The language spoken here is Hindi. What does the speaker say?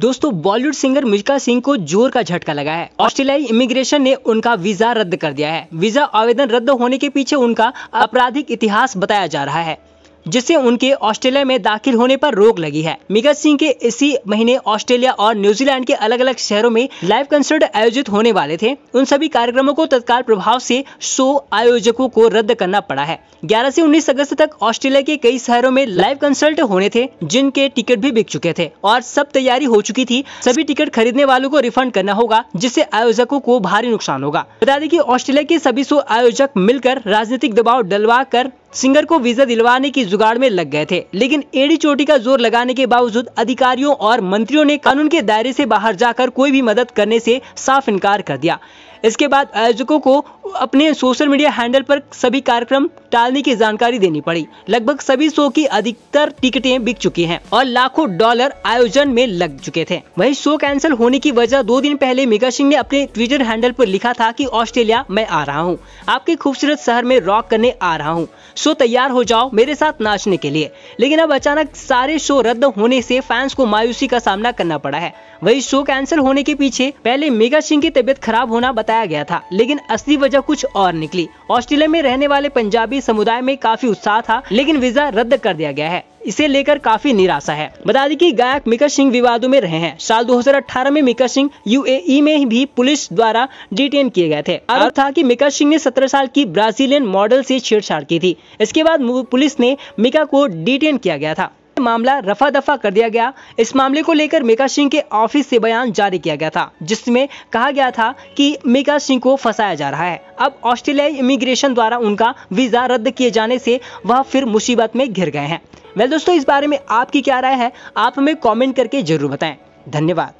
दोस्तों बॉलीवुड सिंगर मुजका सिंह को जोर का झटका लगा है ऑस्ट्रेलियाई इमिग्रेशन ने उनका वीजा रद्द कर दिया है वीजा आवेदन रद्द होने के पीछे उनका आपराधिक इतिहास बताया जा रहा है जिससे उनके ऑस्ट्रेलिया में दाखिल होने पर रोक लगी है मिगत सिंह के इसी महीने ऑस्ट्रेलिया और न्यूजीलैंड के अलग अलग शहरों में लाइव कंसर्ट आयोजित होने वाले थे उन सभी कार्यक्रमों को तत्काल प्रभाव से शो आयोजकों को रद्द करना पड़ा है 11 से 19 अगस्त तक ऑस्ट्रेलिया के कई शहरों में लाइव कंसर्ट होने थे जिनके टिकट भी बिक चुके थे और सब तैयारी हो चुकी थी सभी टिकट खरीदने वालों को रिफंड करना होगा जिससे आयोजकों को भारी नुकसान होगा बता दें की ऑस्ट्रेलिया के सभी शो आयोजक मिलकर राजनीतिक दबाव डलवा कर सिंगर को वीजा दिलवाने की जुगाड़ में लग गए थे लेकिन एड़ी चोटी का जोर लगाने के बावजूद अधिकारियों और मंत्रियों ने कानून के दायरे से बाहर जाकर कोई भी मदद करने से साफ इनकार कर दिया इसके बाद आयोजकों को अपने सोशल मीडिया हैंडल पर सभी कार्यक्रम टालने की जानकारी देनी पड़ी लगभग सभी शो की अधिकतर टिकटें बिक चुकी हैं और लाखों डॉलर आयोजन में लग चुके थे वहीं शो कैंसिल होने की वजह दो दिन पहले मेगा सिंह ने अपने ट्विटर हैंडल पर लिखा था कि ऑस्ट्रेलिया मैं आ रहा हूँ आपके खूबसूरत शहर में रॉक करने आ रहा हूँ शो तैयार हो जाओ मेरे साथ नाचने के लिए लेकिन अब अचानक सारे शो रद्द होने ऐसी फैंस को मायूसी का सामना करना पड़ा है वही शो कैंसिल होने के पीछे पहले मेगा सिंह की तबियत खराब होना बताया गया था लेकिन असली वजह वजह कुछ और निकली ऑस्ट्रेलिया में रहने वाले पंजाबी समुदाय में काफी उत्साह था लेकिन वीजा रद्द कर दिया गया है इसे लेकर काफी निराशा है बता दें कि गायक मिका सिंह विवादों में रहे हैं साल 2018 में मिका सिंह यूएई में भी पुलिस द्वारा डिटेन किए गए थे आरोप था कि मिका सिंह ने 17 साल की ब्राजीलियन मॉडल से छेड़छाड़ की थी इसके बाद पुलिस ने मिका को डिटेन किया गया था मामला रफा दफा कर दिया गया इस मामले को लेकर मेका सिंह के ऑफिस से बयान जारी किया गया था जिसमें कहा गया था कि मेका सिंह को फंसाया जा रहा है अब ऑस्ट्रेलियाई इमिग्रेशन द्वारा उनका वीजा रद्द किए जाने से वह फिर मुसीबत में घिर गए हैं वेल दोस्तों इस बारे में आपकी क्या राय है आप हमें कॉमेंट करके जरूर बताए धन्यवाद